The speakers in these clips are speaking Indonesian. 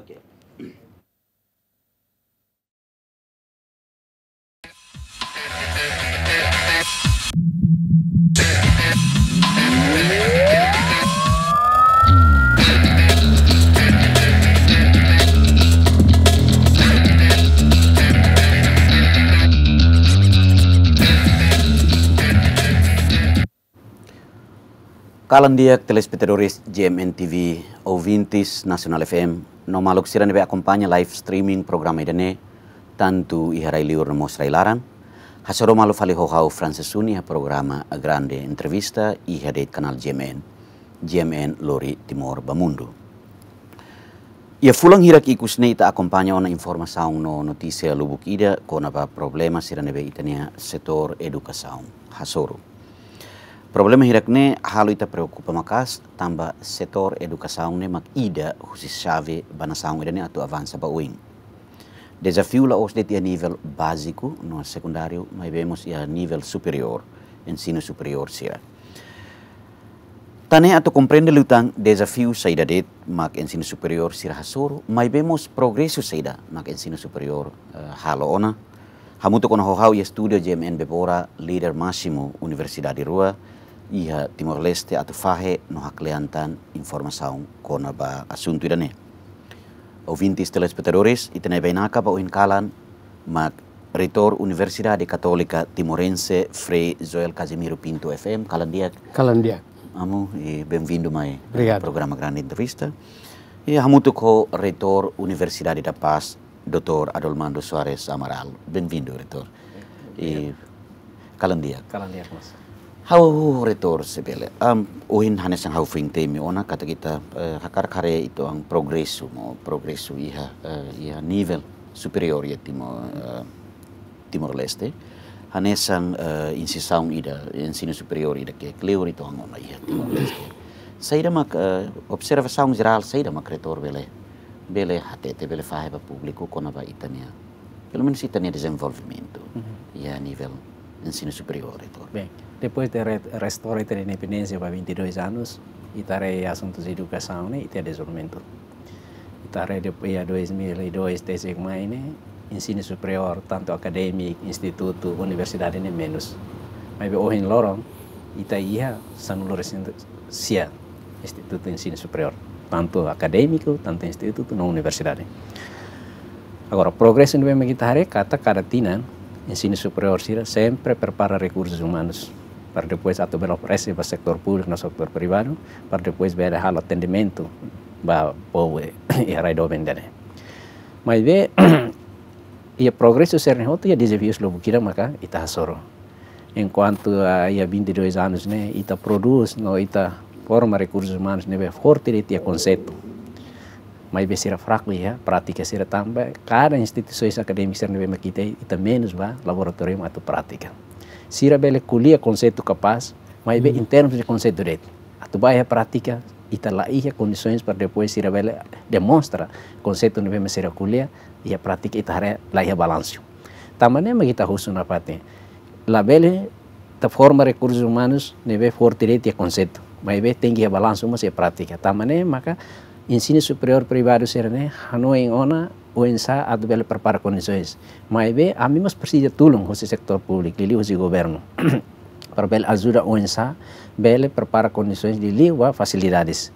Oke. Okay. Kalandia Telespectadores, JMN TV, Ovintis, Nacional FM, no maluk siran be akompanya live streaming program edene tantu iharai liur no mostrai laran hasoro malu fali hohau francesuni ha programa a grande entrevista ihade kanal jemen jemen Lori Timor Bamundo ya fulang hirak ne ita akompanya ona saung no notisia lubuk ida kona ba problema sirane be itania setor edukasaung hasoro Problema hirakne halu ita preocupa makas tamba setor educação ne mak ida husis save banação ida ne atu avansa ba uing. Desafiu la os deti nivel nível no secundário, mai vemos ia nivel superior, ensino superior sia. Tane atau komprende lutang desafio saida det mak ensino superior sira hasuru, mai vemos progresso saida mak ensino superior uh, halo ona. Hamutu kono hohau ia studio JMN Bepora, leader Massimo universidad di Rua, iha Timor Leste atau fahe no hakleantan informação kona ba assunto irane. Ouvintes telespectadores, itene benaka pa kalan mag Ritor Universidade Katolika Timorense Frei Joel Casimiro Pinto FM, Kalandia. Kalandia. Amu e bem-vindo mai Obrigado. programa Grande Entrevista. E amuto ko Reitor Universidade da Paz, Dr. Adolmando Suarez Amaral. Bem-vindo, Reitor. E Kalandia. Kalandia, mas. hau retor sebele um uhin hanes hau fing temi ona kata kita uh, hakar kare itu ang progresu mo progresu iha uh, iha nivel superior ya timo uh, timor leste hanes ang uh, insisaung ida insinu superior ida ke kleur itu ang ona iha timor leste dah mak uh, jeral saya dah mak retor bele bele hatete bele fahe ba publiku kona ba itania pelo menos itania desenvolvimento mm -hmm. iha nivel ensino superior retor Bem. Depois de restaurar a independência para 22 anos, estarei assuntos de educação né, e desenvolvimento. Estarei depois de 2002, desde mais, né, ensino superior, tanto acadêmico, instituto, universidade, nem menos. Mas hoje em Lorong, Itaia, São Lourenço, Instituto de Ensino Superior, tanto acadêmico, tanto instituto, na universidade. Agora, progresso no mesmo guitarra, kata cada ensino superior, sempre prepara recursos humanos para depois atubar beroperasi para o sector público, no sector privado, para depois ver o atendimento para o povo e a raio vendene. Mas vê, e o progresso CERN-ROTA e maka ita hasoro. está a ia 22 e anos, né, ita produce no ita forma recursos humanos, né, forte de tia conceito. Mas vê será fraco, ya, prática será também. Cada instituições acadêmicas, né, kita, ita menos, ba, laboratorium atau prática. Sira bele kulia conceito kapas, mas bem em termos de conceito direito. A tu vai e a prática e tá lá ia condições sira bele demonstra conceito no bem sira kulia e a prática e tá lá ia balanço. Também kita husu na parte. La bele ta forma recursos humanos nebe forte direito e conceito. Mas bem tem que mas maka ensino superior privado serne né, hano em ona ONSA adbel prepara condições. Mas be a mas precisa tulung o setor público, lili o governo. para bel ajuda ONSA, bel prepara condições de liwa facilidades.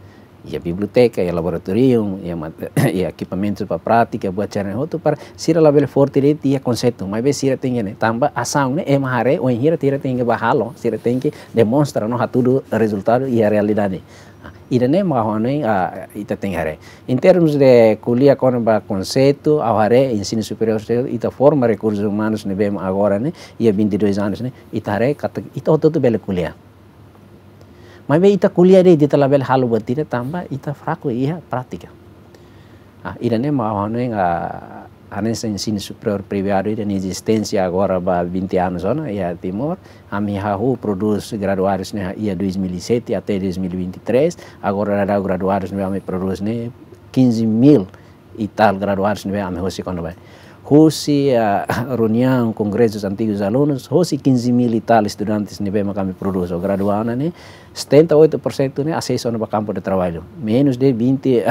E a biblioteca, e a laboratório, e, e equipamentos para prática, buat cara outro para sira la bel forte e dia conceito, mas se sira tem né, tamba ação né, é mahare, o enhira tira tem que bahalo, sira tem que demonstra no hatudo resultado e a realidade. irane mahone ita tem hare in termos de kulia kono ba konseto au hare ensino superior ita forma recursos humanos ne bem agora ne ia 22 e anos ne ita hare kat ita ototo bele kulia mas be ita kulia de ita label halu betina tamba ita fraku ia prática ah ma mahone a A nossa ensino superior privado tem existência agora há 20 anos ona né? ia Timor a minha rua produz graduados né 2007 até 2023 agora dá graduados né produz né 15 mil e tal graduados né a me hoje quando vai hoje a reunião congressos antigos alunos hoje 15 mil e tal estudantes né me produz o graduado né 78% e né, acesso no campo de trabalho. Menos de 20,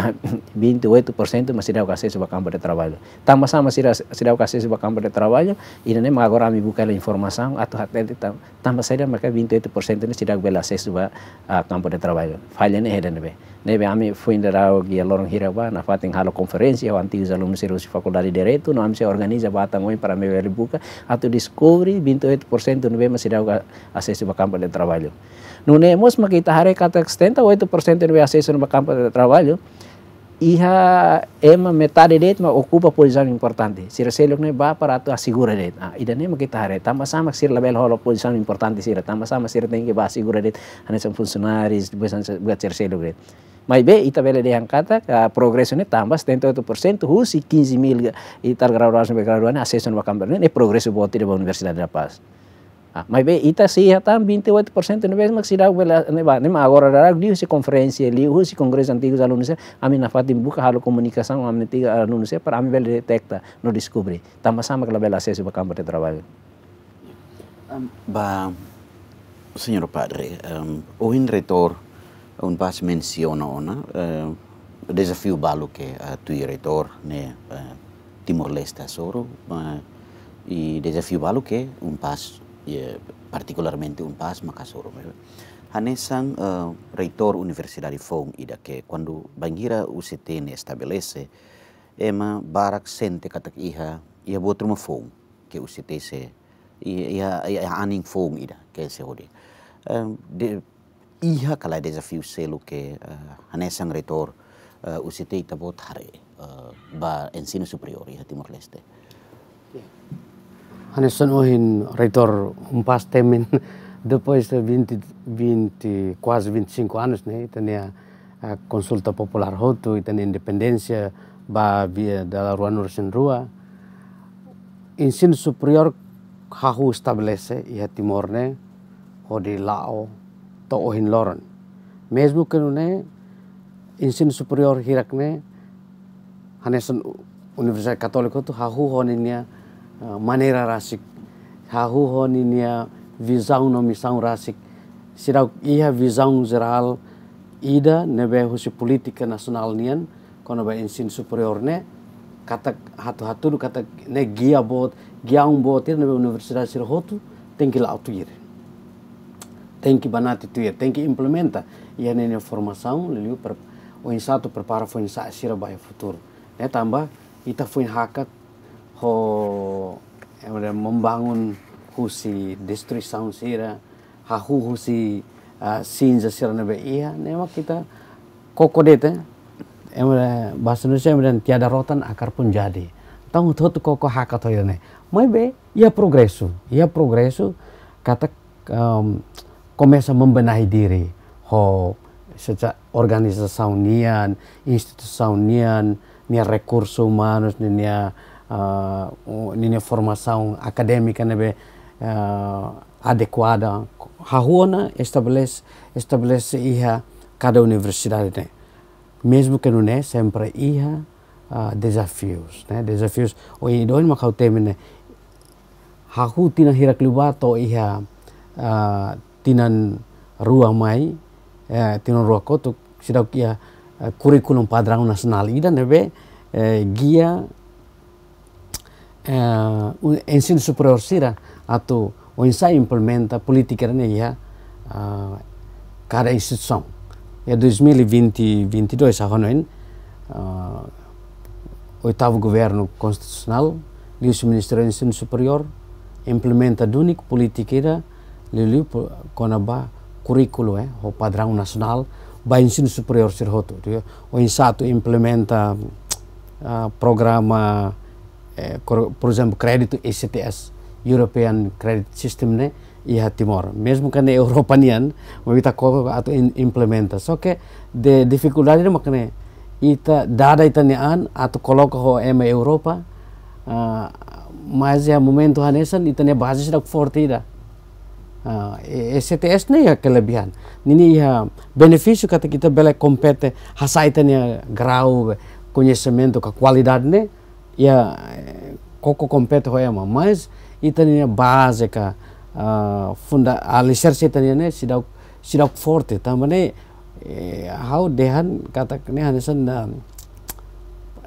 28% e mas se dá o acesso ao campo de trabalho. Também ah, sama sira dá o acesso ao campo de trabalho, e nem agora me busca a informação, atau até também se dá 28% né, se dá o acesso ao campo de trabalho. Falha, né, né, Nebe ami fui inderau gia lorong hiraba na fatin halo conferência o antigos alunos de faculdade de direito, não se organiza batang oi para meio buca, ato descobre 28% nebe mas irau acesso para campo de trabalho. No nemos makita hari kata 78% nebe acesso para campo de trabalho. Iha ema metade det ma okupa posição importante. Sira selok ne ba para tu asigura det. Ah, ida ne kita hare tama sama sira label holo posição importante sira tama sama sira tem que ba asegura det. ane sam funcionários buat buat sira selok det. Mas bem, ita bela de kata a progresso ne tamba 78%, husi 15 mil e tal graduados e graduados, acesso no bacambernet, e progresso bote da Universidade da Paz. Ah. mas bem, ita se já está 28% no mesmo que se dá agora dará livro se conferência livro se congresso antigos alunos a mim na fatim buca halo comunicação com a minha antiga alunos para a mim bela detecta no descobrir tamba sama que la bela acesso para campo de trabalho ba senhor padre o in retor eh, eh, eh, un pas menciona ona desafio balo que a tu retor né Timor-Leste soro e desafio balo que um passo Ya, particularmente un PAS Makassoro. Hanessan, uh, eh, reitor Universidade Fong ida ke quando bangira UCTN estabelece, ema barak sente katak iha, ia rumah ma ke UCT UCTC, ia, ia, aning Fong ida, ke se hode. Uh, de, iha kala desafio selo ke uh, eh, Hanessan, reitor uh, UCT, ita bot hare, uh, ba ensino superior iha Timor-Leste. Ya. Hanesan ohin reitor umpas temen Depois de 20, 20 quasi 25 anos ne a consulta popular hotu y e independencia ba via de la rua Nursen Rua insin superior hahu establece y timor ne o di lao to ohin loren mesmo que in insin superior hirak ne Hanesan Universidad Católica tu hahu ia Ah, manera rasik hahu nia visão no misau rasik sirau iha visau zeral ida nebe husi politika nasional nian kono ba insin superior ne kata hatu hatu kata ne gia bot un bot ir nebe universidade sir hotu tenki la ir tengki banati ir tengki implementa iha ne formasau leliu per o insato prepara fo insa sirau bae futur ne tamba ita in hakat ko membangun husi distri sound sira hahu husi ah, sinja sira nabe iya nema kita kokodete eh. emre eh, bahasa Indonesia emre tiada rotan akar pun jadi tahu tuh koko hakat ne mai be ya progresu iya progresu kata um, komesa membenahi diri ho sejak organisasi saunian institusi saunian nia rekursu manus nia Uh, nini formação acadêmica nebe uh, adequada hahuona estabelece estabelece iha cada universidade né mesmo que não é sempre iha uh, desafios né desafios o mas e makau teme né hahu tina hirakliba to iha uh, tinan rua mai uh, tinan rua kotuk sidak iha uh, kurikulum padrang nasional ida nebe uh, guia uh, ensino superior sira atau onsa implementa política né ia uh, eh, cada instituição é 2022 a uh, oitavo governo constitucional liu ministério ensino superior implementa dunik política liu conaba currículo eh o padrão nacional ba ensino superior sirhoto o insato implementa uh, programa For eh, por exemplo, crédito ECTS, European Credit System ne, iha Timor. Mesmo que na Europa nian, mabita ko ato implementa. So ke de dificuldade mo ita dada ita an atau koloko ho ema Europa. Uh, mas ya momento hanesan ita ne basis dak forte ida. Uh, ah, STS e, e ne ya kelebihan. Nini ya beneficio kata kita bela compete hasa ita ne eh, grau eh, conhecimento ka qualidade ne ia ya, coco completo hoema mas itania base ka ah, funda alisher ah, si itania ne sidau sidau forte tamane mane eh, how dehan ne hanesan da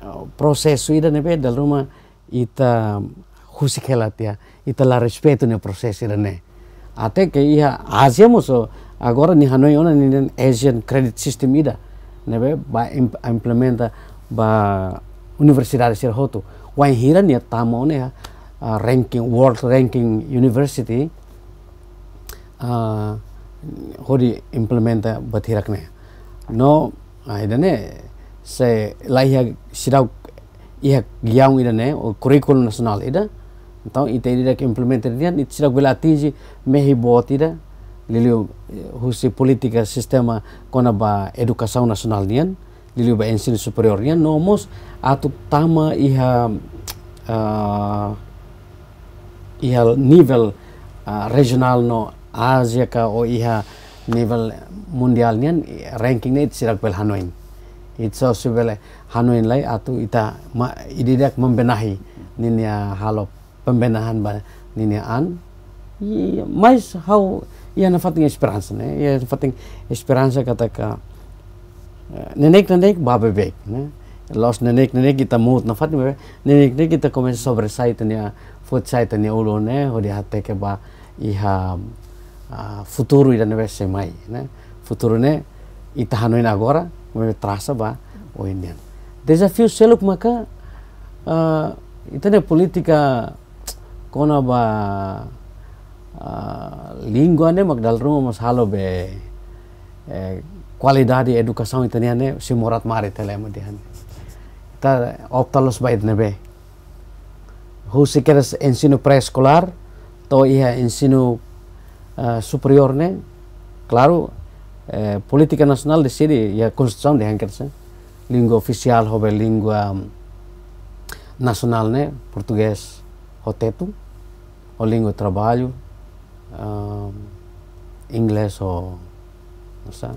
uh, proses suida nebe dal rumah ita husik ya ita la respeto ne proses ida ne ate ke ia asia muso agora ni hanoi ona ni asian credit system ida pe ba implementa ba universidades ir hotu wai hiran ya tamo ne ranking world ranking university uh, hori implement bathirak ne no idane se laihia sirau iha giau idane ne curriculum nasional ida tau ite ida ke implementer dia it sirau belati ji mehi bot ida liliu eh, husi politika sistema kona ba nasional dian liliba superior superiornya nomos atau tama iha uh, iha nivel uh, regional no Asia ka o iha nivel mundial nian ranking ne sirak bel Hanoi itso subele Hanoi lay atau ita ma, ididak membenahi ninia halo pembenahan ba ninia an iya, mais how iya na esperansa esperança iya ia esperansa kata ka nenek-nenek babebek ne los nenek-nenek kita mood nafat ne nenek-nenek kita komen sobre saitania food saitania ulo ne hari hati ke ba iha uh, futuro ida nebe semai ne futuro ne itahano ina agora me trasa ba o indian desa a few seluk maka itane politika kona ba lingua ne magdal rumo mas halo be e, qualidade de educação italiana se morat mare telema dihan ta optalos ba idnebe hu sikeras ensino preescolar to iha ensino uh, eh, superior ne claro eh, política nacional de sidi ya constituição de hankersa eh. lingua oficial hobe lingua um, mm, nacional né português hotetu o lingua trabalho eh, um, inglês ou não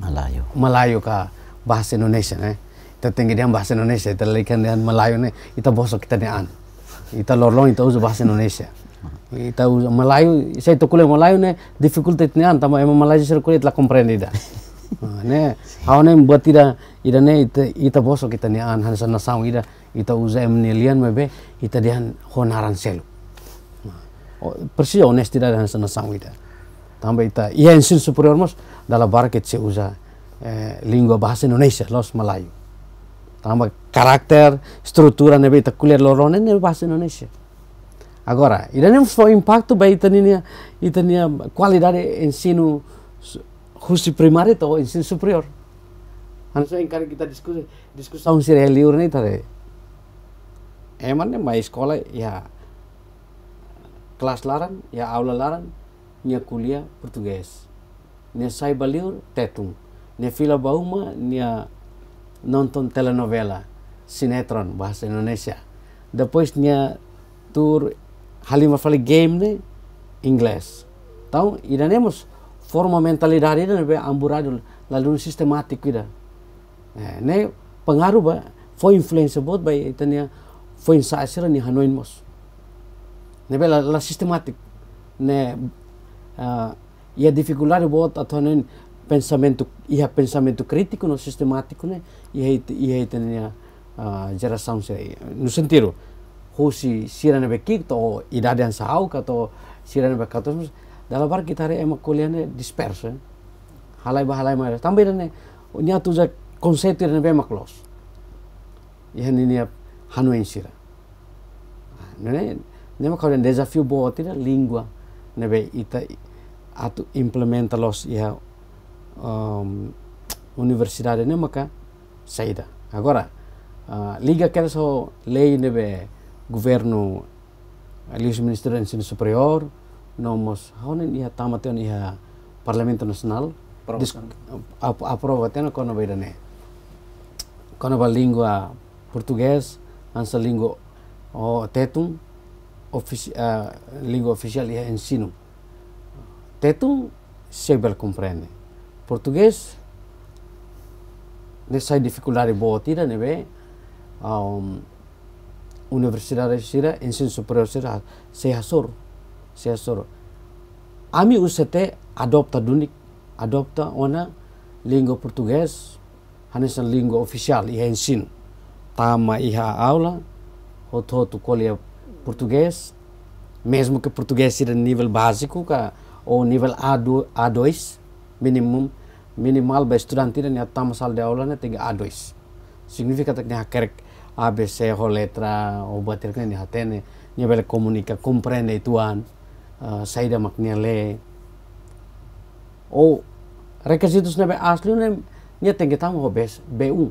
Melayu. Melayu ka bahasa Indonesia ne. Eh. Kita tinggi dia bahasa Indonesia, kita lekan dia Melayu ne, kita bosok kita ne an. Kita lorong kita uzu bahasa Indonesia. Kita uzu Melayu, saya itu kuliah Melayu ne, difficulty itu an, tapi emang Melayu saya kuliah lah comprehend dia. ne, awak ne buat tidak, ida ne ita ita bosok kita ne an, sana nasau ida, ita usah emnilian mebe, ita dia honaran selu. Ah, oh, persis honest tidak sana nasau ida tambah iya insin superior mas dalam baraket se uza eh, lingua bahasa Indonesia los Melayu tambah karakter struktura nebe ita kuliah lorone nebe bahasa Indonesia agora ida nem foi impacto ba ita ninia ita ninia qualidade ensino husi primário atau ensino superior Anso so ingkar kita diskusi diskusi tahun si reliur eh, nih tadi emangnya mai sekolah ya kelas laran ya aula laran nia kuliah portugues Nia sai baliur tetum. Nia fila bauma nia nonton telenovela, sinetron bahasa Indonesia. Depois nia tur halima fali game ne inglês. tau iranemos forma mentalidade ida be amburadul lalu sistematik ida. Eh, ne pengaruh ba fo influence bot ba itania insa asira ni hanoin mos. nebe be la, la sistematik ne ia dificuldade bota atonen pensamento ia pensamento crítico no sistemático né ia ia tenia geração se no sentiro husi sirana bekik to idade an sahau kato to sirana kato dalam bar kita re emak kuliahnya disperse halai bahalai mare tambah ne unya tuja konsep tirne be maklos ihan ini hanu insira nene nema ne dan deja fiu bo tira lingua nebe ita atau implementa los ia um, universidade ne maka saída agora uh, liga que lei nebe né, governo alis ministro de ensino superior nomos honen ah, ia tamaten ia parlamento nacional aprova vai dar bedane kono a língua português ansa língua o tetum ofici, uh, língua oficial ia ensino Tetum Sebel compreende. Português, nessa dificuldade boa tira, né, bem, um, universidade sira, ensino superior sira, sehasor, sehasor. Ami usete adopta dunik, adopta ona língua português, hanesan língua oficial, iha é ensino. Tama iha aula, hoto todo colhe é português, mesmo que português seja nível básico, que o nivel A2, A2 minimum minimal ba student ida ya ni tam sal de aula na A2 significa tak ni hakerek ABC ho letra o batir kan ni ya tene ni bele komunika comprende tuan uh, eh, saida maknia le o requisitos na be asli ne ni tege tam ho bes B1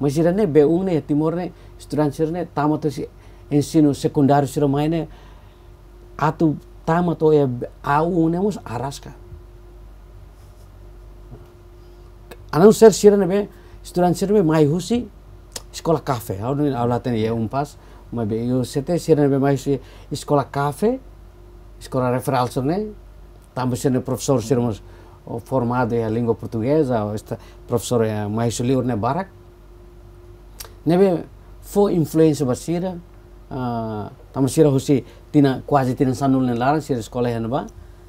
masira ne B1 ne timor ne student sir ne tam si ensino secundário sir mai ne atu Tama toya au unemos arrasca. Anão ser sirene be, estudante sirene be mai husi, escola café. Aonde aula tem é um pas, mas be eu sete sirene be mai husi escola café, escola referral sone. tamo sirene professor siremos formado em língua portuguesa, professor é mais livre né barak. Nebe foi influência basira, ah, tamasira husi tina quase tina sanul ne laran sira escola ba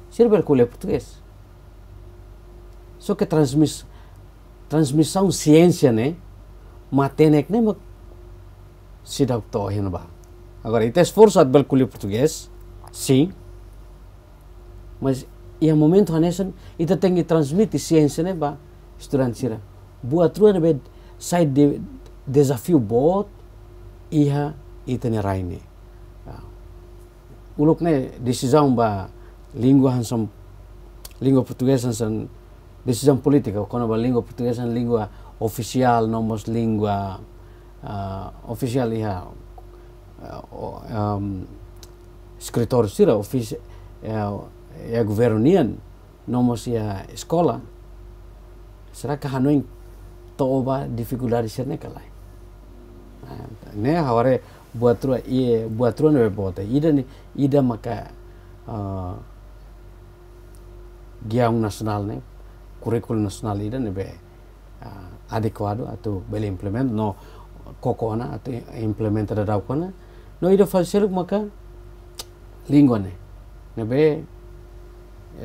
sira berkulha português só que transmis transmissão ciência né matenek ne mak sidak to ba agora ite esforço at berkulha português sim mas e a momento hanesan ita tem que transmitir ciência né ba estudante sira boa trua ne bed sai de desafio bot iha itene raine ne decisão ba língua hansom lingua portuguesa san decisão politika kono ba língua portuguesa oficial nomos lingua uh, oficial iha uh, um, escritor sira ofici uh, ya e governian nomos ya escola será que hanoin toba dificuldade ne kalai ne haware buatru e iya, buatru ne bota ida ni, ida maka uh, eh, nasional ne kurikulum nasional ida ne be eh, uh, atau beli implement no kokona atau implement ada daukona no ida falseluk maka lingkungan ne ne be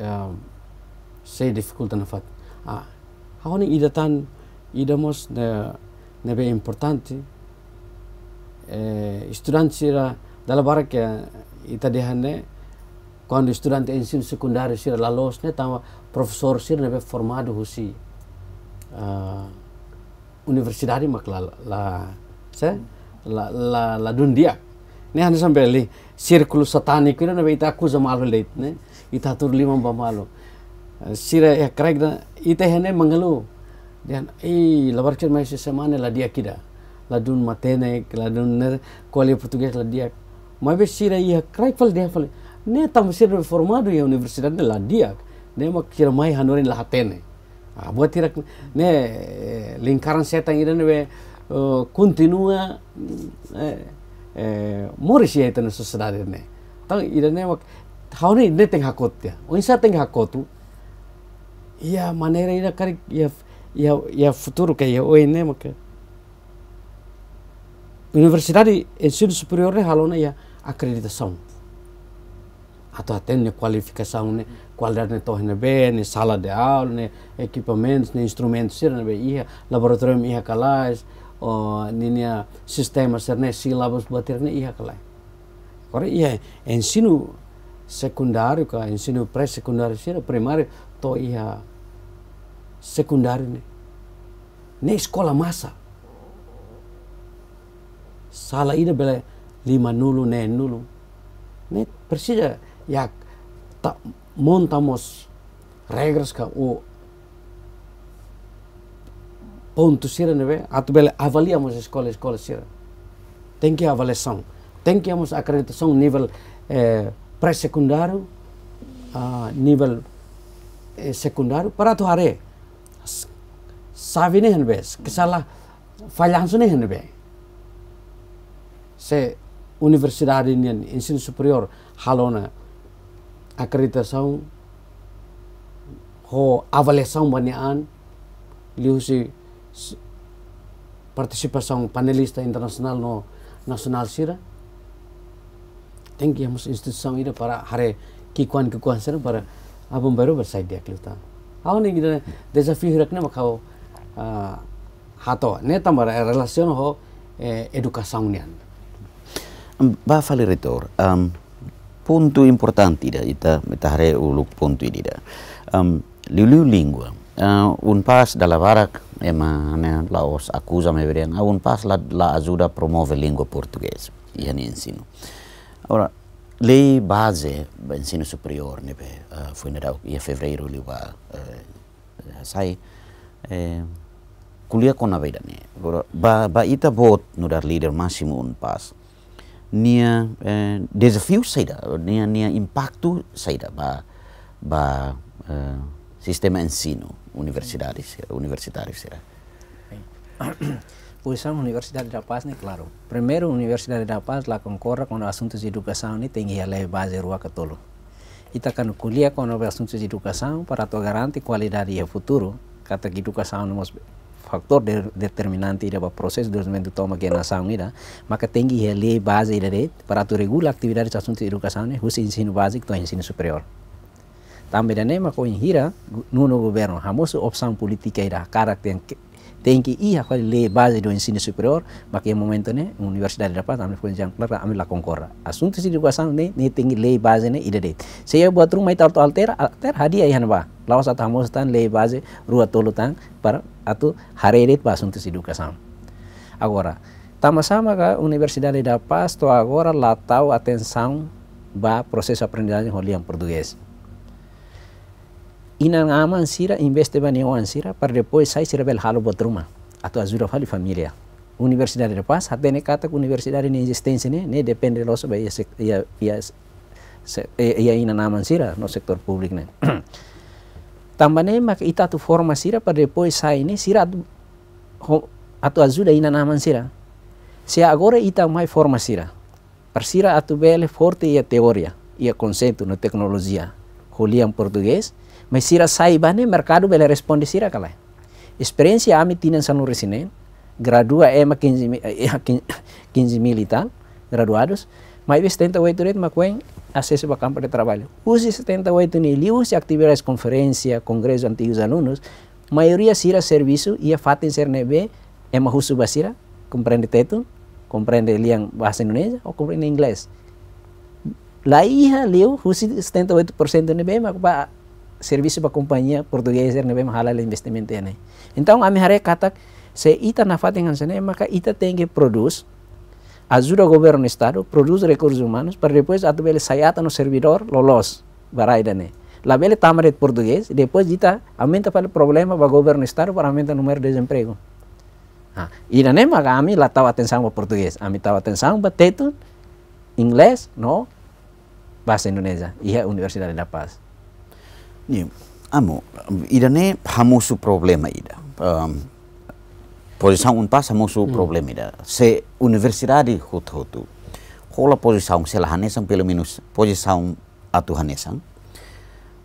uh, eh, sei difficulta na fat ah hawani ida tan ida mos ne ne be importante Eh, students sira dala barak ya ita dehanne quando student ensino sekundari sira lalos ne tama profesor sira nebe formado husi eh, universidade mak la se la la la dundia ne hanu sampai li sirkul satani kira nebe ita acusa alu leit ne ita tur lima alu eh, sira ya craig ita hene mengeluh, dan i labar cermai mai sesemane la dia kida Ladun matene ladun ne ner kole portugues la dia ma be sira ia krai fal dia fal ne tam sira formado ia ya, universidad ne la ne ma kira mai hanorin la hatene a ah, buat tirak ne eh, lingkaran setan ira ne eh, be eh, continua moris ia tane sociedade ne tang ira ne tahun ini ne teng hakot dia ya. oisa teng hakotu ia manera ira kari ia ya- ia ia futuro ke ia ini ne Universidade de Ensino Superior de Halon é acreditação. Ato até né, qualificação, né, qualidade né, torre bem, né, sala de aula, né, equipamentos, né, instrumentos, ser né, ia laboratório ia calais, o né, né? sistema ser né, sílabas bater né, ia calais. Agora ia é ensino secundário, ka ensino pré-secundário, ser primário, to ia secundário né. escola massa salah ini bela lima nulu nen nulu ne persija yak ta montamos regreska ka o oh, ponto sira be atu bela avaliamos escola escola sira tem que avaliação tem que amos acreditação nível eh, pré-secundário a ah, nível eh, secundário para tu are sabe ne hanbe kesalah falhansu ne be se universidade nian ensino superior halona acreditação ho avaliação banian liusi participação panelista internacional no nacional sira tem que temos instituição para hare kikuan kikuan sira para abam baru bersaidia kelita awon ni gida desa rakne makau ah, hato ne tambara relacion ho eh, educação nian va falliretor um, punto importante da ita metare uluk punto ini da um, liu lingua uh, un pas dalla barak e ne laos akusa me veren a un pas la, la ajuda promove lingua portoghese ian insino ora lei base ensino superior ne be uh, eh, fu ne ia febbraio li va uh, eh, eh, sai eh, kuliah kona beda ne ora ba ba ita bot no dar leader un pas nia eh, desafio saida nia nia impacto saida ba ba eh, sistema ensino universitaris universitário pois a Universidade da Paz, né? Claro. Primeiro, Universidade da Paz lá concorre com assuntos de educação e né? tem base rua catolo. E tá quando colher com assuntos de educação para to garante qualidade e futuro, kata educação no faktor de determinante de ba proses de desenvolvimento toma que nação ida maka tengi he le base da de para tu regula atividade de assunto educação né hus ensino básico to ensino superior também da né maka hira nuno governo hamosu opção política ida karakter tengki iya ir a le base do ensino superior ma momento ne universidade da pata amle pueden clara amle la concorra asunto si guasan ne ne tienen le base ne ide de se yo buat rumah itu alter alter hadiah ihan ba lawas atamos tan le base rua tolu tan para atu harerit pa asunto si agora Tama sama ka Universidade da Paz, to agora la tau atensaun ba proseso aprendizaje holian rolia ina ngaman sira investe bani wan sira para depois sai sira bel halo botruma tu azura fali familia universidad de paz hat dene kata universidade ni existência ne ne depende los ba ya ia ia e, ina ngaman sira no sektor publik ne tambane mak ita tu forma sira para después sai ne sira tu azura ina ngaman sira se agora ita mai forma sira para sira atu bele forte ia teoria ia concepto no tecnologia Julián portugués. mas sira saiba né mercado bele responde sira kala experiência ami tinan sanu resinen gradua é ma 15 15 militar graduados mas 78 ret macuen acesso para campo de trabalho use 78 ni use atividades conferência congresso antigos alunos maioria sira serviço ia fatin ser nebe é ma husu basira compreende teto compreende liang bahasa Indonesia ou compreende inglês lá ia leu husi 78% nebe ma serviço para companhia portuguesa não vem halar investimento aí. Então, a minha kata, se ita na fatem ansene, maka ita tem que produz, ajuda o governo estado, produz recursos humanos, para depois a tua saiata no servidor, lolos, baraida, né? Lá bele tamaret português, depois ita aumenta para o problema para o governo estado, para aumentar o número de desemprego. Ah, e na nema, a mim lá estava atenção para português, a mim estava atenção para teto, inglês, não, base indonésia, e a Universidade da Paz. amo ida ne hamusu problema ida um, posição pas hamusu mm. problema ida se universidade hut hutu hola posição se lahanesang pelo menos posição atuhanesang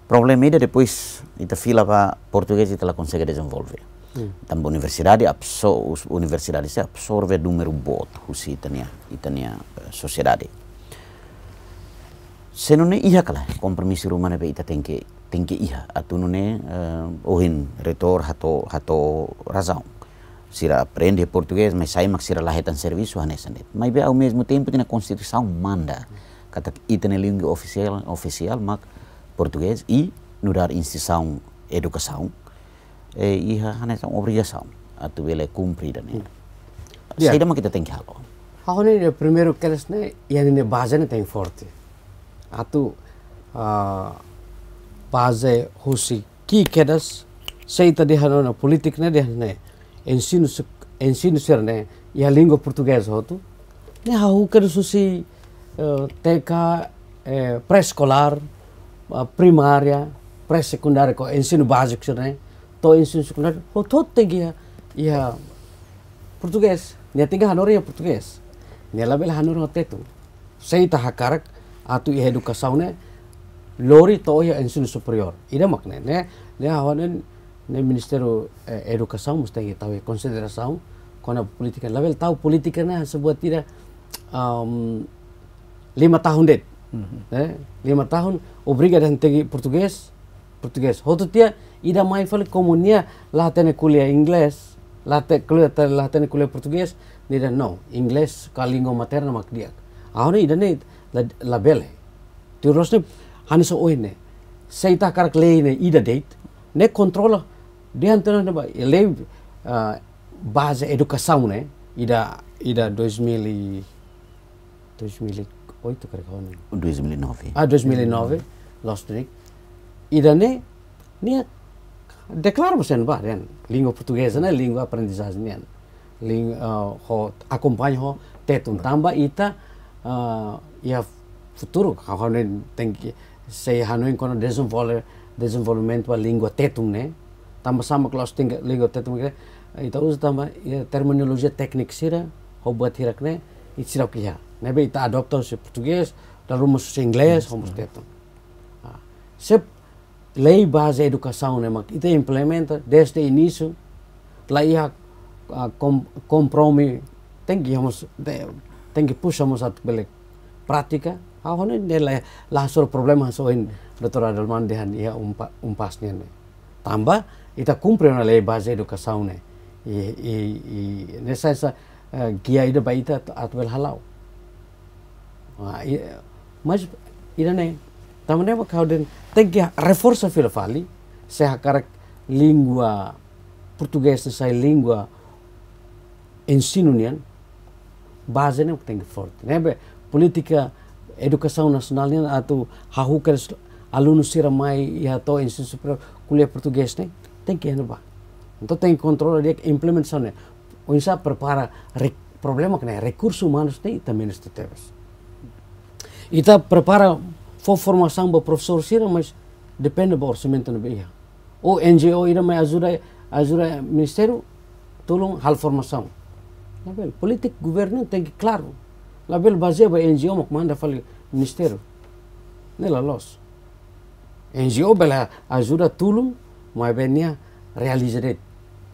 problem ida depois ita fila para português ita la consegue desenvolver mm. tambo universidade absor universidade se absorve número bot husi itania itania uh, sociedade senone iha kala kompromisi rumana be ita tengke tengke iha atu nune eh, ohin retor hato hato razaung sira aprende portugues mas sai maksira lahetan lahetan serviço hanesandet mai be ao mesmo tempo tina konstitusaun manda kata ita ne ofisial ofisial oficial mak portugues i nudar institusaun edukasaun e iha hanesan obrigasaun atu bele kumpri ne yeah. saída mak kita tengke halo Hau ini primeiro que eles ne, yani ne forte atu paze husi ki kedas sei tadi hanona politik ne ne ensinu ensinusir ne ya linggo portugues hotu ne hau kedu susi e, teka preskolar primaria presekundar ko ko ensino básico ne to ensino secundário hotot tegi ya ya portugues ne tinga hanora ya portugues ne label hanora hotetu sei tahakarak atu i edukasau ne lori to ya ensun superior ida makne ne ne hawanen ne ministeru eh, edukasaun tau tahu Konsiderasau kona politika level tau politika na sebuah tidak um, lima tahun det mm ne, lima tahun obriga dan tegi portugues portugues hotu tia ida mai komunia latene kuliah inggris late kuliah latene kuliah portugues nida no inggris kalingo materna mak dia ahone ida ne la bele Tu rosne hanis so oine sei ta klei ne ida date ne kontrola de antena ne ba ele base edukasau ne ida ida 2000 2008 e, e karak hone 2009 e ah 2009 last week ida ne ne declara sen ba ren lingua portuguesa ne lingua aprendizagem ne ling ho akompanho tetun tamba ita uh, ia futuro Hanoi tem que sei Hanoi quando desenvolver desenvolvimento a língua tetum né tamba sama kelas tinggal língua tetum kita né? itu us tamba terminologia teknik sira hobat hirak né e sira já, né bem ita adoptam o português da rumos se inglês rumos uhum. tetum ah. se lei base de educação né mas ita implementa desde o início lá ia ah, compromisso tem que vamos, tem que puxamos a belik pratika awon ini lah ya, lahsur problem masukin betul ada man dehan iya umpa umpasnya nih tambah kita kumpul nih lah bahasa itu kesaun nih i i nesa nesa gya eh, itu baik itu atau bel halau ah, mas ini nih tamu nih mau kau den tegi reforce fil fali saya karek lingua portugues sai lingua ensinunian bahasa nih mau tinggi fort nih política educação nacional ni atau hahu ke alunos sira mais ia to instituto para kuliah português tem tem que andar então tem controle de implementação né ensa prepara problema que né recursos humanos tem também este temas e tá prepara for formação para professor sira mas depende do orçamento na Bahia o NGO ira mais ajuda ajuda ministério tolong hal formação na política governo tem que claro label basé ba NGO mo comanda fal ne la los NGO bela ajuda tulung mo benia realizare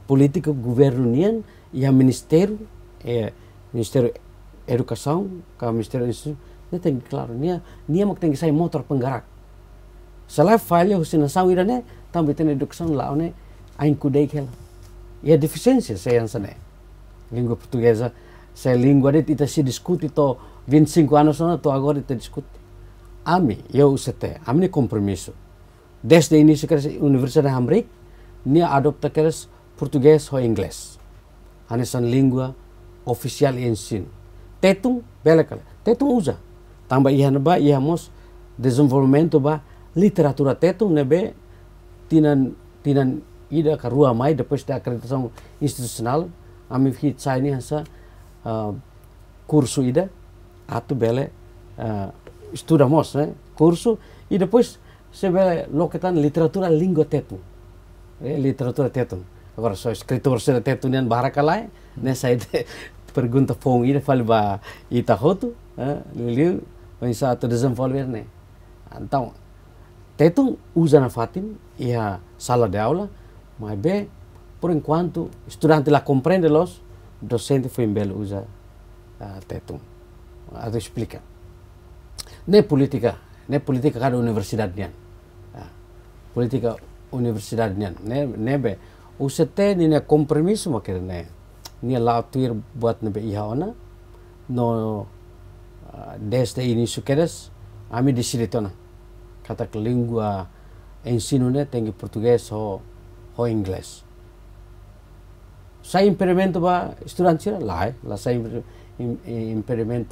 política governo nian e a ministério é ministère educação ka ministério ini tem claro nia nia mak tem sai motor penggerak salah falha husina sang irane também tem educação lá one ain kudei kel Ya a deficiência sei ansane portuguesa se de ita si discuti to 25 anos no to agora ita discuti. Ami, eu sete, ni compromisso. Desde o início que Universidade Hamburg, ni adopta que português ou inglês. son língua oficial ensin. Tetum, bela kala. Tetum usa. Tamba ihan ba mos. desenvolvimento ba literatura tetum nebe tinan tinan ida karua mai depois da acreditação institucional. Ami fi tsai ni hasa curso ida ato bele estuda mos né curso e depois se bele loketan literatura língua tetu eh, literatura tetu agora só escritor se tetu nem barakalai eh? né sai pergunta fong ida fale ba ita hotu eh, liliu pensa tu desenvolver né então tetu usa na fatim e a sala de aula mas bem por enquanto estudante lá compreende los docente foi em Belo usa uh, tetum. Atau explica. nem politika, nem politika kara universidade nian. Uh, politika universidad nian. Ne nebe usete ni ne kompromiso makir ne. Ni la tuir buat be iha ona. No uh, des de ini sukeres ami disiritona. Kata lingua ensino ne tengi português ho ho inglês saya impairment ba student sira lai la saya impairment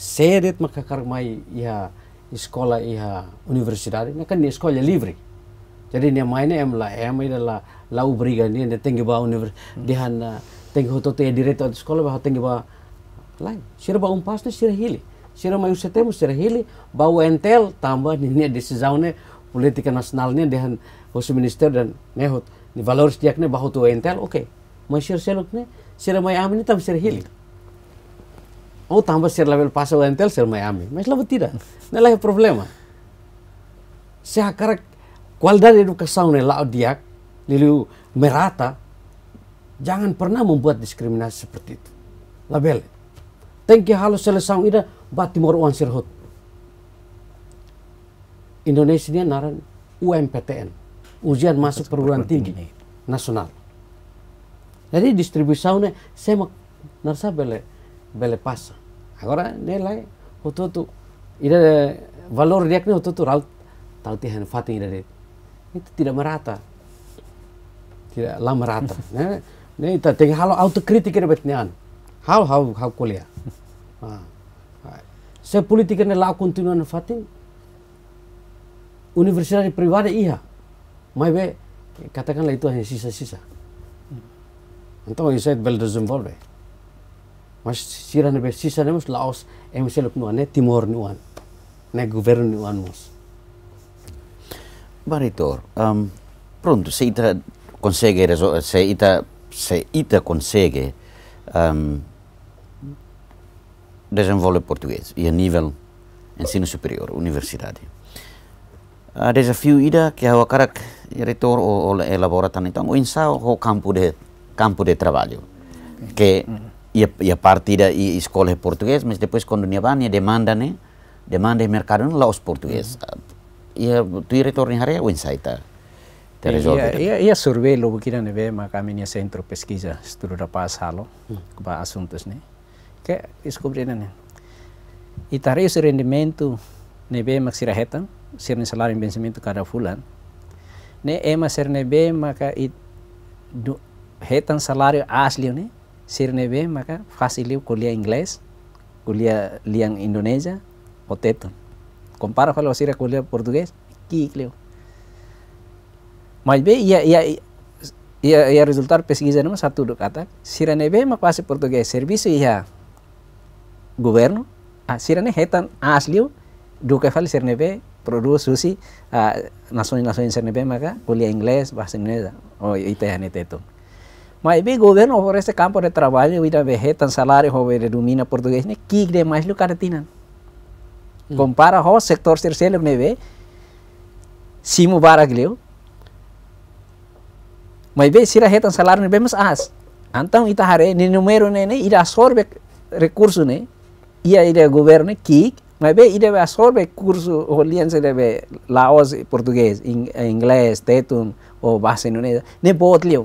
seret maka mai iha sekolah iha universitari, na kan sekolah livre jadi mai maine em la em ida la la ubriga ni ni tengi ba univers dihan ah, tengi hoto te direto sekolah ba tengi ba lai sira ba umpas ni sira hili sira mayu setemu sira hili ba entel tambah ni di desizaune politika nasionalnya han hosu minister dan nehot ni valores diakne bahut entel oke okay. Masyir seluk ne sira mai amini tam sira hil. oh tambah sira label pasa wa entel sira mai amini. Mas labo problema. Se hakara kualidad edukasi ne lao diak lilu merata. Jangan pernah membuat diskriminasi seperti itu. Label. you halus saung ida batimor uan sirhut. Indonesia naran UMPTN, ujian masuk perguruan tinggi nasional jadi distribusi saya mau narsa bele bele pas. agora nilai itu tu ida valor kan itu tu raut tauti hen fati ida itu tidak merata tidak lama rata ne ne ita tegi halo autokritik ini betnian. hal hal hal kuliah ah, ah. Saya politik ini lau kontinuan fatin universitas privada iya mai be katakanlah itu hanya sisa-sisa Então he said, well, there's Zimbabwe. Mas sira na besi sana mus Laos, em se lok nuan, Timor não ne né? governo nuan mus. Baritor, um, pronto, se ita consegue se ita se ita consegue um, desenvolver português e a nível ensino superior, universidade. A desafio ida que é o karak diretor o, o elabora então o insa o campo de campo de trabalho. Que, e, a, e a partir daí português, mas depois quando Niabani demanda, né? Eh, demanda em mercado lá os portugueses. Uhum. E eh, tu ir área ou O Te resolve. E, e, e a survey lo que queira ver, mas a minha centro pesquisa, estudo da paz halo, para uhum. assuntos, né? Que descobriram, né? E tarei o rendimento, né? Bem, mas se rehetam, ser um salário em vencimento cada fulano. Ne ema ser nebe maka it du, hetan salario asli ne sirne be maka fasiliu kuliah Inggris kuliah liang Indonesia otetun compara kalau sira kuliah Portugues kikleu mas be ia ia ia ia resultar pesquisa nama satu do kata sirane be maka pasi Portugis, serviço ia governo a sirane hetan asliu duka fal sirne be produs susi uh, nasun nasun sirne be maka kuliah Inggris bahasa Indonesia oh itu ya netetun Mas o governo oferece campo de trabalho, vida vegetam, salário, jovem domina português, né? É que mais lugar tinham. Hum. Compara o setor terceiro, né? simo baraglio. Mas vê, se retam salário, né? Mas as. Ah, então, itahare, nem né, número, né? Ira né? absorve recurso, né? Ia ira é governo, que né? mas bem, ele absorve curso rolense de laos português, in, inglês, tetum ou base não é, nem pode ler.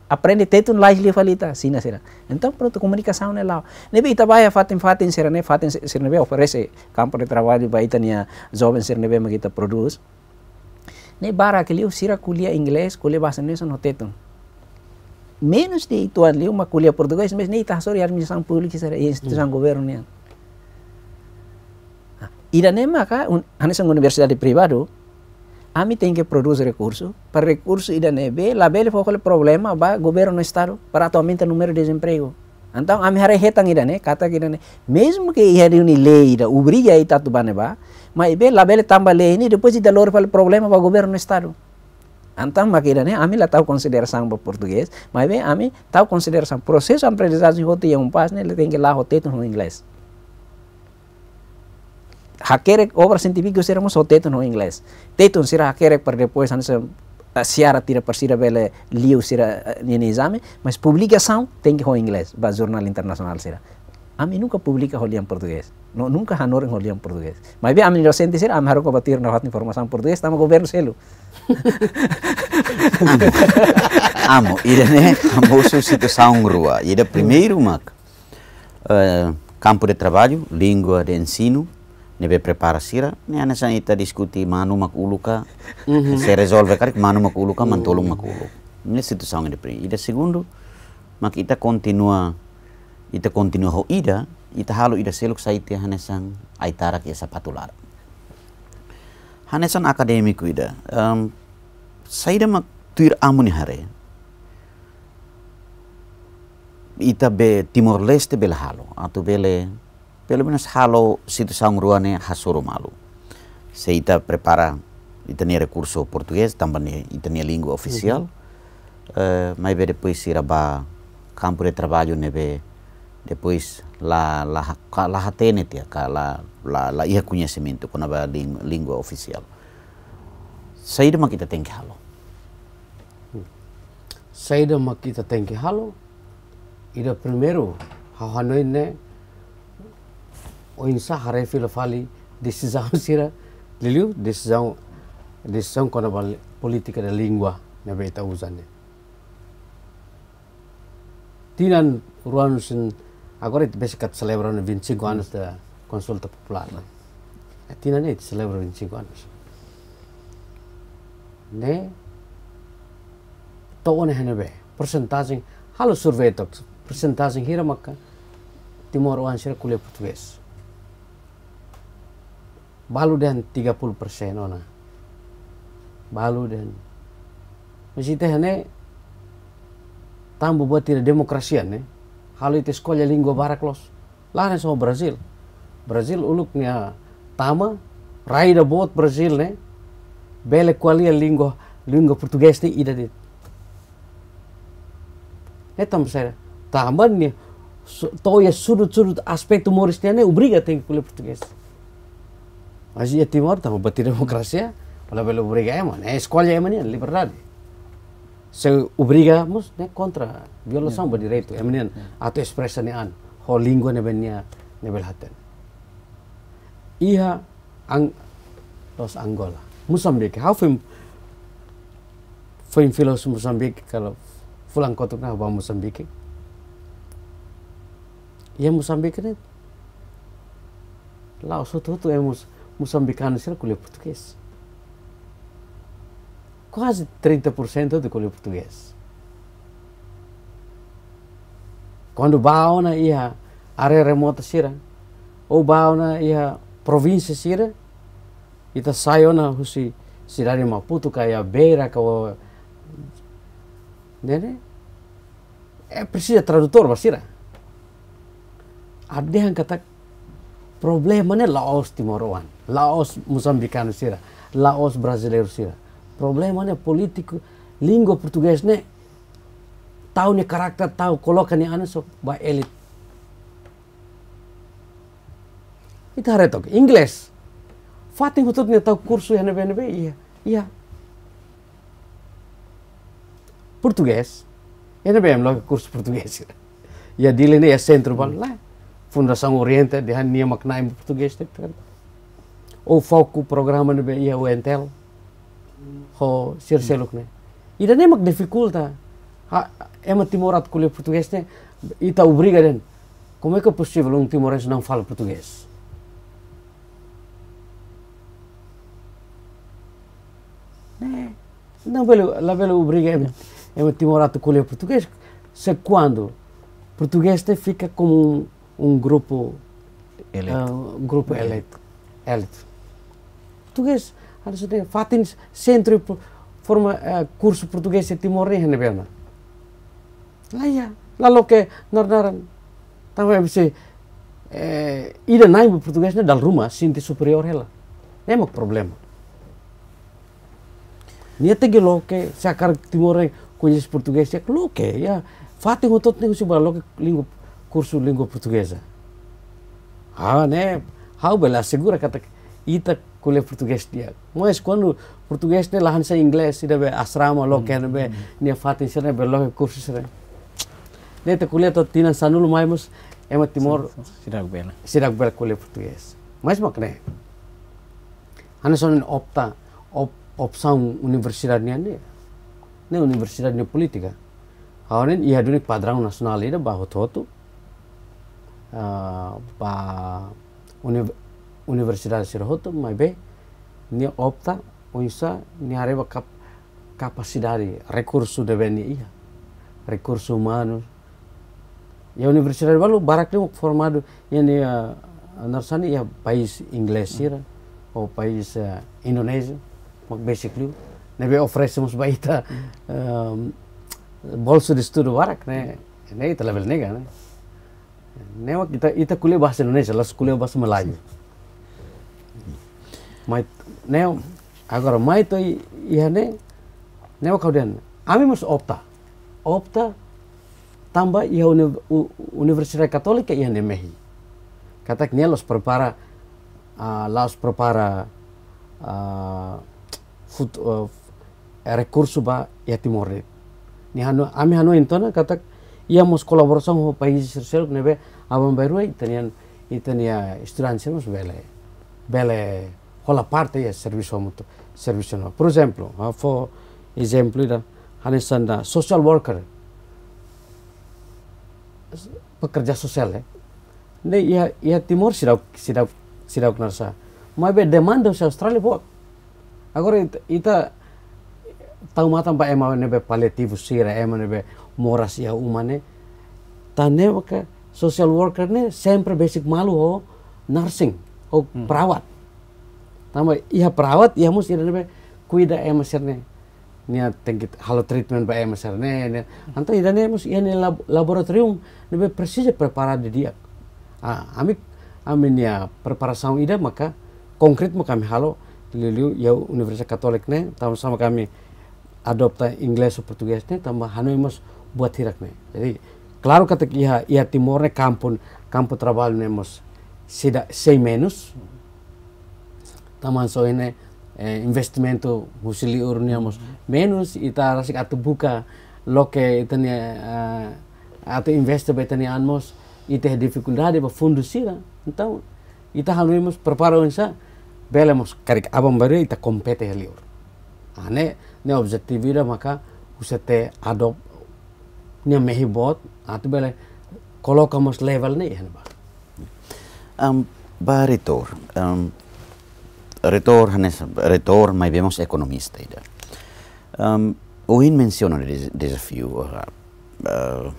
aprende tanto lá ele falita sina, sira. será então pronto comunicação né lá né bem trabalha fatin, fatin, sira né fatin, sira né oferece campo de trabalho vai tania jovens sira né mas que produz né bara que lhe sira, culia inglês culia bahasa Indonesia não teto menos de itu ali uma culia português mas nem tá sobre administração pública será instituição hum. governo né Ida nema ka, hanesan universidade privado, ami tem que produzir recursos. Para recursos ida nebe, la bele foi problema ba governo estado para atualmente o número de desemprego. Então, a minha reta ida né, kata kita né, mesmo que ia reuni lei ida, obriga ita tu bane ba, ma ibe la bele tamba lei ni depois ida lor fala problema ba governo estado. Então, ma né, a mim la tau consideração ba português, mas ibe ami tau consideração processo aprendizagem rote e um pas né, ele tem que lá inglês. hakerek obra científica usiramos o teto no inglês. Teto usira hakerek para depois eh, a seara tira para sira bele liu, usira eh, nene exame, mas publicação tem que ho inglês, ba jornal internacional sira. A mim nunca publica ho em português. No, nunca hanor ho em português. Mas bem, a mim docente sira, a mim haro combatir na hot informação português, estamos governo selo. Amo, irene, né, amo sua situação rua. Ira primeiro, Mac. Uh, campo de trabalho, língua de ensino, nebe preparasira ne ane san ita diskuti manu makuluka mhm. se resolve karik manu makuluka mantolong makulu ne situ sangi de pri ida segundo mak ita kontinua, ita kontinua ho ida ita halo ida seluk saiti anesang, aitarak ya sapatular hanesan akademik ida, um, saida mak tuir amun hare ita be timor leste bela halu atau bele pelo menos halo situação ruane hasoro malu. Se ita prepara ita tenia recurso português, também ita tenia língua oficial, uh, eh, mas depois ira ba campo de trabalho nebe depois la la la hatene tia ka la la la ia conhecimento com a língua, língua oficial. Saída ma kita tem que halo. Saída ma kita tem halo. Ida primeiro, ha hanoi ne insa harai fila fali decisão sira liliu decisão decisão quando a política da língua na beita usane tinan ruan sin agora it é basicat celebra no 25 anos da consulta popular né? tinan it celebra 25 anos né to on henebe percentagem halo survey to percentagem hira makka timor wan sira kule português balu dan 30 persen ona balu dan masih teh ne tambu buat tidak demokrasian ne Kalau itu sekolah lingua barak los lahan sama Brazil Brazil uluknya tama raida buat Brazil ne bele kualia lingua lingua Portugis ni ida dit ne tam saya taman ne toya sudut-sudut aspek humorisnya ne ubriga tinggi kuliah Portugis masih ya Timor, tapi beti demokrasia, ya. wala bela obriga mana ne escolha ema nian, liberal. Se ubriga mus ne kontra, violação yeah. ba itu ema nian, atau ato expressa an, ho lingua ne benia ne haten. Iha ang los Angola, Moçambique, how film film filos Moçambique kalau pulang kotuk nah ba Moçambique. Ya Moçambique ne Laos itu emus eh, moçambicanos era colher português. Quase 30% de colher português. Quando bauna ia área remota sira, ou bauna ia província sira, ita saio na husi cidade Maputo kaya beira kawa Entende? É, né, né? é preciso tradutor, sira Ada yang kata Problemene Laos Timor Timoroan, Laos Mozambicano sira, Laos brasileiro anu sira. Problemene politik, lingua portuguesne tahu ni karakter tahu kolokan ni ane sok ba elit. Itu haretok Inggris. Fatih hututnya tahu kursu yang nebe iya iya. Portugis, Yana bem logo curso português. E Ya Dylan é centro, lah. Fundação Oriente, de Hania McNaim de português, ou foco programa no ia o Entel, ho sirseluk ne. Ida nem mak dificulta, ah, é uma timorat colher português, né? Ita tá obriga den. Né? Como é que é possível um timorense não fala português? Né? Não, velho, lá velho obriga é uma é que colher português. Se quando português te né, fica como um grupo elite. Uh, grupo elite. elite. Português, fatin centro forma uh, curso português em timor ne bena. Lá ia, lá lo que nornaran. Tava MC eh, ida naibu português ne dal rumah sinti superior É Nemo problema. Nia tegi lo que sakar timor ne conhece português, é ya, lo que, ya. Fatin otot nego usi ba lo que língua curso de língua portuguesa. Ah, né? Ah, bela segura kata ita kuliah português dia. Mas quando português dia lahan saya inglês, ida be asrama loken be nia fatin sere be loke curso sere. Dia te kuliah to tina sanul mai mus ema timor sidak bela. Sidak bela kuliah português. Mas makne. Hana sonen opta op opção universidade nia ne. Ah, ne universidade nia política. Haunen ia dunia padrão nasional ida bahot pa universidad sir hoto mai be ni opta oisa ni areba kap capacidade recurso de beni ia rekursu humano e a universidade balu barak ni formado yani narsani ia país inglês ira ou Indonesia, indonésio basically nebe oferecemos baita bolso de estudo barak ne né level nega kan. Nah kita kita kuliah bahasa Indonesia, lalu kuliah bahasa Melayu. Mai neo agar mai to ne neo kau dan kami mesti opta. Opta tambah iya uni, universitas Katolik ne mehi. Katak kini los prepara uh, los prepara uh, fut, uh, recurso ba iya timor. Nih hanu kami hanu intona katak ia mus kolaborasi mau o país terceiro que avem beruai, eh, tenían, y tenía estudiantes vele, vele, con la parte de ya servicio mutuo, servicio no. Por ejemplo, for example, da, hanesan social worker, pekerja sosial ya. Eh. Ne ya ya timur sidau sidau sidau narsa. Mabe demand dari Australia buat. Agora ita tahu matan pa ema nebe paliativo sira ema nebe moras ya umane. Tane ke Social worker nih, sempre basic malu ho, oh, nursing, ho oh, hmm. perawat tambah iya perawat iya mesti ada be kuida emasir nih nia tengkit halo treatment pak emasir nih nia anto ida nih mesti iya nih lab, laboratorium nih be persija prepara di dia ah amin ya ah, prepara sama ida maka konkret mau kami halo liliu ya Universitas Katolik nih, tambah sama kami adopta Inggris atau Portugis nih tambah Hanoi mos buat hirak nih. jadi Claro que aquí ia Timor é campo, campo trabalho si sida, sei menos. Taman so ini eh, investimento husili urniamos menos ita e rasik atu buka que itani uh, eh, atu investor betani anmos ita e dificuldade ba fundo sira. Então ita e hanuemos preparo bela belemos karik abam bari ita compete helior Ane ah, ne objetivo maka usete adop ne mehi bot Atbele ah, colocamos level niihin vaan. Um, va retor. Um, retor, hanes, retor, mai vemos economisteida. Um, ohin menciona o desafio. Uh, uh,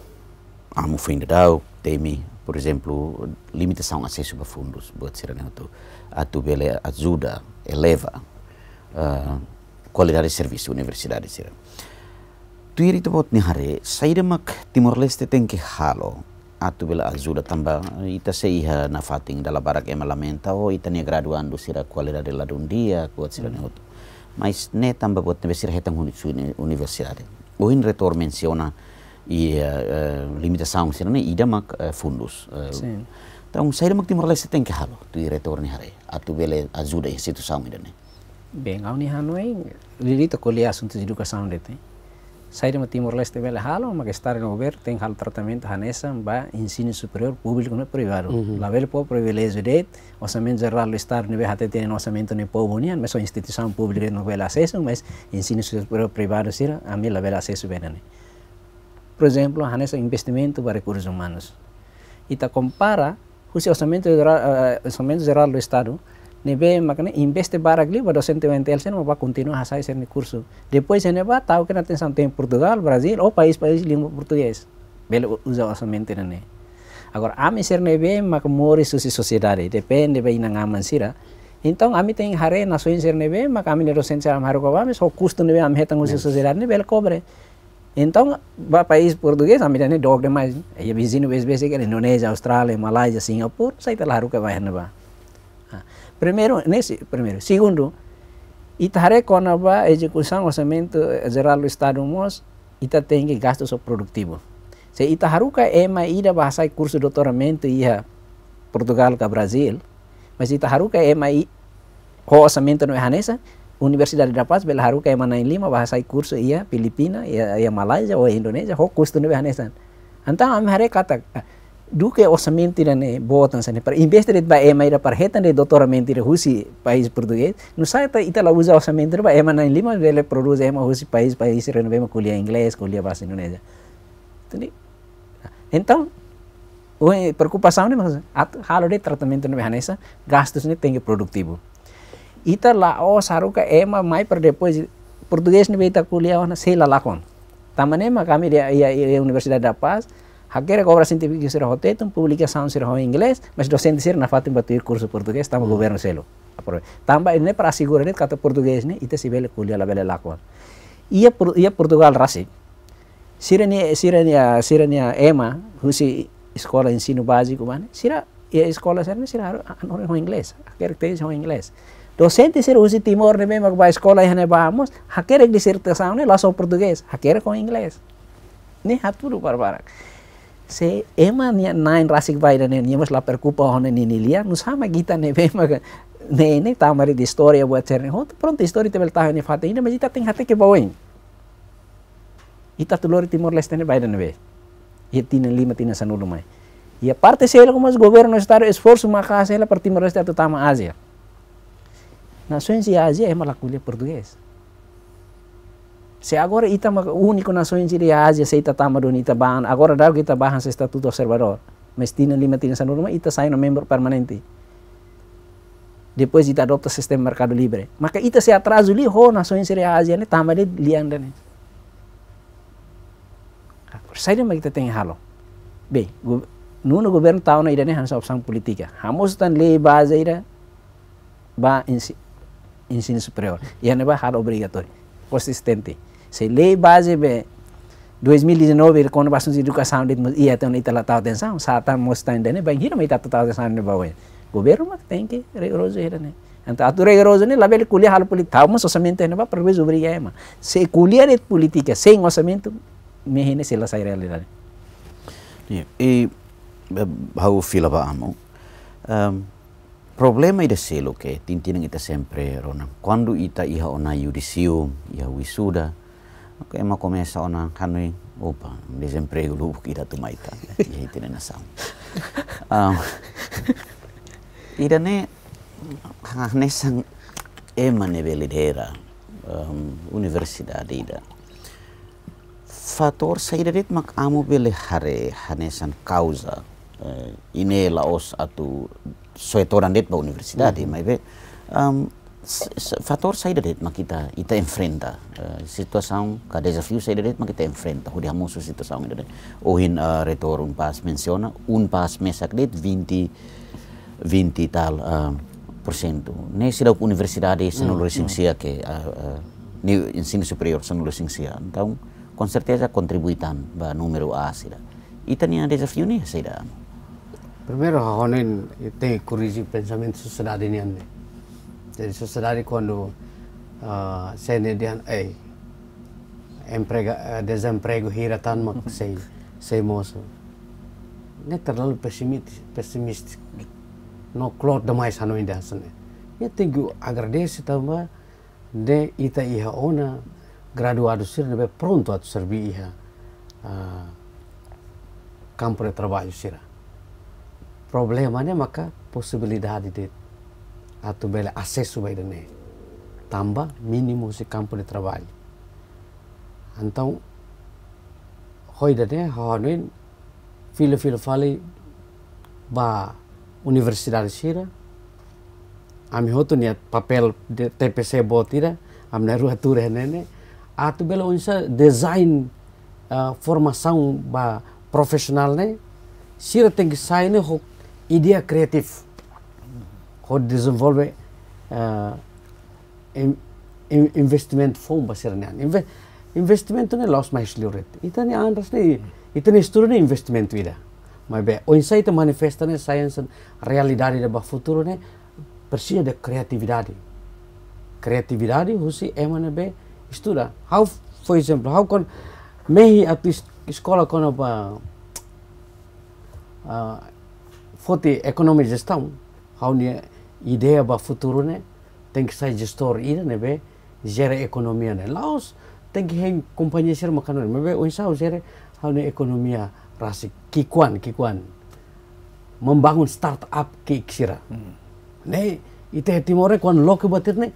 amo fim de dau, temi, por exemplo, limitação ao acesso a fundos, pode ser neto, a tu ajuda, eleva uh, qualidade de serviço, universidade, será. tuiri tebot ni hare de mak timor leste tengke halo atu bela azura tamba ita seiha na fating dala barak emalamenta o ita ne graduando sira qualidad de la dundia kuat sira neot Mais ne tamba bot ne sira hetang huni suni universiade o in retor menciona i eh, limita saung sira ne ida mak eh, fundus uh, eh, Sim. sai de mak timor leste tengke halo tuiri retor ni hare atu bela azuda saung ida ne Bem, ao ni hanoi, lili to kuliah assunto de educação dete. saíram Timor-Leste bela mas estar no governo tem o tratamento nessa vai ensino superior, público e é privado. Uhum. Lá ver o privilégio de, orçamento geral estar no não até o orçamento no povo mas a instituição pública não vela acesso, mas ensino superior privado sira, a mim lá vela acesso é? Por exemplo, nessa investimento para recursos humanos. E ta compara, o orçamento eh, eh, orçamento geral do estado, nebe makane investe baragli ba docente mental sen ba continua hasa ese ni curso depois ene ba tau que naten santo em Portugal Brasil ou país país língua portugues, belo usa asa mente né agora ami ser nebe mak mori susi sociedade depende be ina ngaman sira então ami tem hare na soin ser nebe mak ami ne docente am haro ko ami so custo nebe am hetan usi sociedade ne bel cobre então, para país português, a minha dog demais. E a vizinha, vez vezes, é Indonésia, Austrália, Malásia, Singapura, sai lá, ruca vai renovar. Primeiro, nesse, primero. Segundo, Itare konaba execução, orçamento geral do Estado MOS, Ita tem gastos produktivo. Se Ita Haruka Ema ida bahasa kursu doutoramento e ia Portugal ka Brasil, mas Ita Haruka Ema i o orçamento no Hanesa, Universidade da Paz, Bela Haruka Ema na Lima, bahasa kursu ia Filipina, ia, e ia e Malaysia ou Indonésia, o custo no Hanesa. Então, a kata, duque orçamento ira ne botan sane para investir ba ema ira para hetan de doutora mentira husi país português No sai ta ita la usa orçamento ba ema na lima vele produz ema husi país país ira bema colhia inglês colhia base indonesia entende então o preocupação ne mas at halo de tratamento ne hanesa gastos ne tem produtivo ita la o saruka ema mai para depois português ne beita colhia ona sei la lakon tamanema kami dia ia universidade da paz Hacker obra científica será rotetum, publicação será em inglês, mas docente será na fato em bater curso português, tamo governo selo. Tamba eh, ne né para assegurar ne né, kata português né, ite sibele kulia la bele lakwan. Ia ia Portugal rasi. Sira ni sira ni sira ni ema husi escola ensino básico mane. Sira ia escola será sira anore ho inglês. Hacker tem ho inglês. Docente ser husi timor né, mesmo ba escola ne vamos, hacker dissertação lá só português, hacker com inglês. Ne haturu barbarak. se ema nia nain rasik vaira ne nia mas la percupa hone ni nilia nus hama gita ne bema ne ne tamari di storia buat cerne hot pronto story te belta ne fate ina majita ting hate ke bawain ita tulori timor leste ne vaira ne be ia tina lima tina sanulu mai ia parte se ela mas governo estar esforço ma casa ela para timor leste Asia ásia nações e ásia ema la culha Se agora Ita ma a única nação em Asia se Ita tama Ita ban, agora dago Ita ban se estatuto observador. Mestina lima tina sanuruma norma, Ita saino no membro permanente. Depois Ita adopta sistem mercado libre. Maka Ita se atrasu li ho nação em Asia ne tama de liang dene. Sai de kita teng halo. Bem, nuno govern tao na ida né hansa opsang politika. Hamos tan lei base ida ba insin superior. E ba neba hal obrigatório, consistente. Se lei base be 2019 ele quando bastante educação de ia ter uma tela tal atenção, satan tá mostra ainda né, bem hira meita tal tá, tá, atenção ne né, bawe. Governo mas tem que rigoroso hira né. Então atu rigoroso ne né? label kulia hal poli tal mas orçamento né? ne ba para ver sobre ema. É, se kulia de política sem orçamento me hene se la sai realidade. E how eh, fila ba amo. Um, ehm, problema ida selo ke tintinang ita sempre Ronan Quando ita iha ona judicium, iha wisuda, Aku emang ona mesa opa kanui sempre o lupo ira tu maita e iya, tene sam ne hane sang ema ne velidera um, ida fator saidarit mak amu beli hari hanesan causa eh, ini laos atau soetoran det ba universidad mm. mai fator saída mas kita kita tá, enfrenta tá uh, tá? eh, situação que desafio saída mas kita enfrenta o diamos situação ainda ou in uh, eh, retorno um pas menciona um pas mais acredito 20 20 tal uh, por cento nesse da universidade se não hum, licencia hum. que uh, uh, ensino superior se não licencia então com certeza contribui ba número a saída e tinha desafio nem saída primeiro honen tem corrigir pensamento sociedade nem Jadi sesudari kondo uh, seni dian eh, emprega uh, desemprego hiratan mak sei sei moso Ne terlalu pesimis, pesimistik. No cloud demais hanu indah Ini Ya agar dia tambah de ita iha ona graduado sir nebe pronto a serbi iha uh, campo de trabalho problemanya Problema maka posibilidad di atu bela acesso vai dene tamba mínimo se campo de trabalho então hoi dene honin filo filo fale ba universidade sira ami hotu niat papel de TPC botira a minha rua ture nene atu bela unsa design uh, formação ba profissional né sira tem que sair né ideia criativa o desenvolve uh, investimento fom basir nian Inve investimento ne los mais liuret ita ne andras ne ita ne sturu ne investimento ida ma be o insight manifesta ne science realidade da ba futuro ne persia de creatividade creatividade husi emane be estuda how for example how kon mehi at least escola kono ba uh, uh economics ekonomi how ne idea ba futuro ne que sair gestor ida ne be gera economia ne laos que hen companhia ser makanan ne be oisa ha ne economia rasi kikuan kikuan membangun startup ke iksira mm. ne ite timore kuan loke batir ne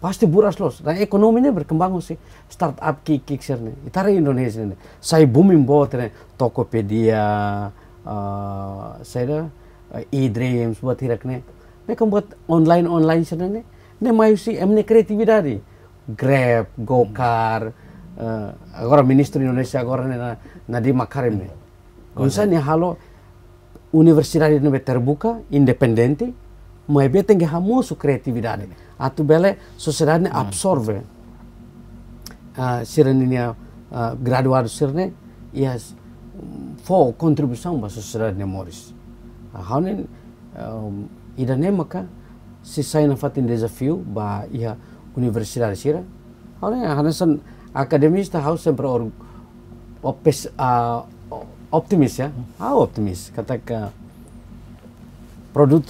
pasti buras los dan ekonominya berkembang sih startup ki kiksir nih itare Indonesia nih saya booming bawa nih Tokopedia uh, saya Eh, e-dreams Eid रे एम्स बथी रखने online बत online online सने ने मायूसी एमने creativity ग्रैब गोकार agora ministro Indonesia agora né na di makarim né gonsa ni halo universidade no terbuka independente mas bem tem que hamu sua criatividade a tu bela sociedade ne hmm. absorve a eh, sireninya eh, graduado sirne yes iya for contribuição para sociedade ne Morris hanen um, idanemaka si saina fatin desafio ba ia universidade sira hanen hanesan akademista hau sempre or opes uh, optimis ya hau optimis kataka produk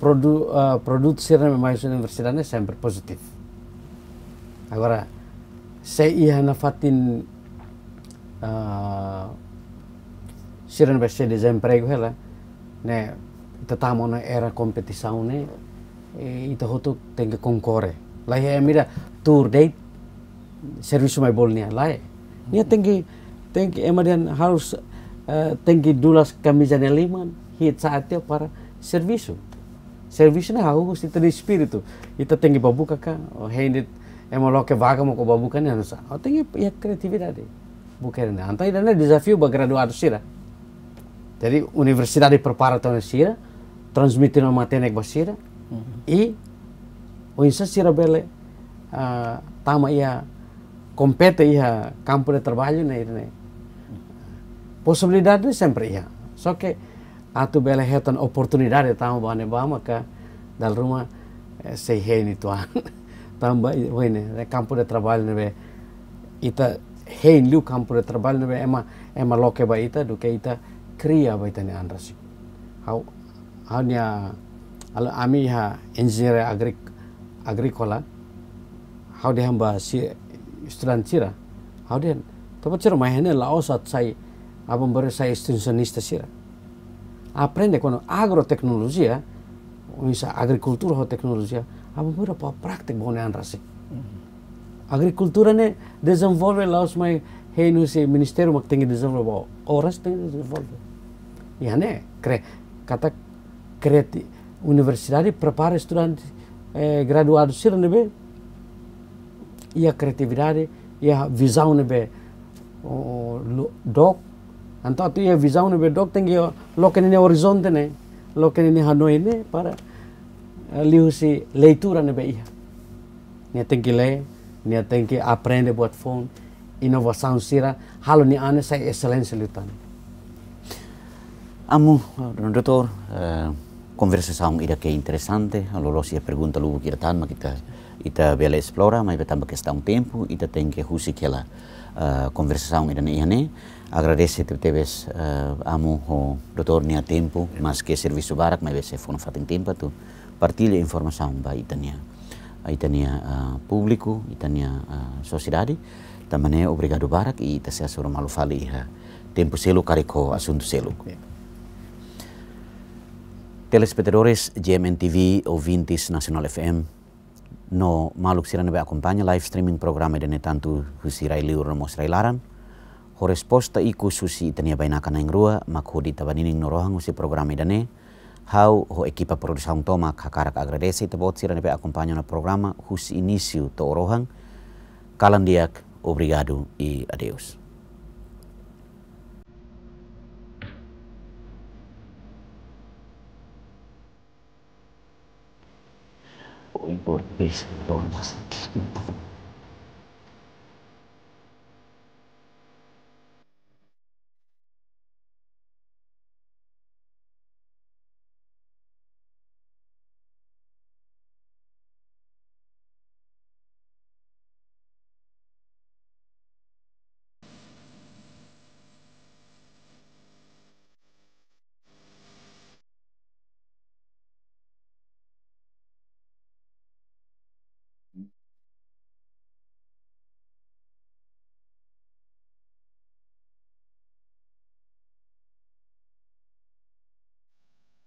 produ uh, produk sira memais universidade sempre positif agora se ia nafatin uh, sira universidade sempre ne tetamo na era kompetisau ne e, ito tengke konkore lai he mira tour date servis mai bol nia lai nia tengke tengke emadian harus e, tengke dulas kamizane liman hit saat para servisu servisu na hau gusti tadi spiritu ita tengke babu kaka o hendit emolo ke vaga mo ko babu kan nia nusa o tengke ya bukan bukere nia antai dana desafio bagradu adusira jadi, universitas di transmitindo a matéria que basira i, e o insistira bele ah, tama ia kompete ia campo de trabalho né né sempre ia só que atu bele hetan oportunidade tama bane ba maka dal rumah eh, sei hei tuan tamba oi né campo de trabalho be ita hei liu campo de trabalho ema ema loke ba ita duke ita kriya baitani andrasi how alu ami amiha engineer agrik agrikola. how de hamba si istran cira how de tapi cira mahene laos at sai abam bare sai extensionista sira aprende kono ya, bisa agrikultura ho ya. abam pura pa praktek bone andrasi mm-hmm. Agrikultura ne desenvolve laos mai hei nu se ministeru mak tengi desenvolve oras tengi desenvolve ya ne kata kreti universidade prepara estudantes eh, graduados sir nebe ia criatividade ia visão nebe o doc anto atu ia visão nebe doc tengi loken ini horizonte ne loken ini hanoi ne para liusi leitura be ia nia tengi le nia tinggi aprender buat phone inovação sira halo ni ane sai excelência lutando Amo retor a eh, conversação ida que é interessante, a lolos ia pergunta lubu que tan, mas kita ita bela explora, mas também que está um tempo, ita tem que husi que ela uh, eh, conversação ida ne ne. Agradece te teves uh, eh, amo o doutor nia tempo, mas que serviço barak, mas se for fatin tempo tu partilha informação ba itania. Itania uh, público, itania uh, sociedade. Também obrigado barak e ita se assura malu fali tempo selo carico assunto selo. Yeah. Telespectadores GMN TV, Vintis National FM, no maluk siran be acompanha live streaming programa de netantu husirai liur mosrai laran. Hores resposta iku susi tania bainaka rua mak makudi tabanining norohang usi programa dane. Hau ho ekipa produção toma kakarak agradesi te siran sirana be acompanha na programa hus inisiu to orohang. Kalandiak, obrigado i adeus. hoy por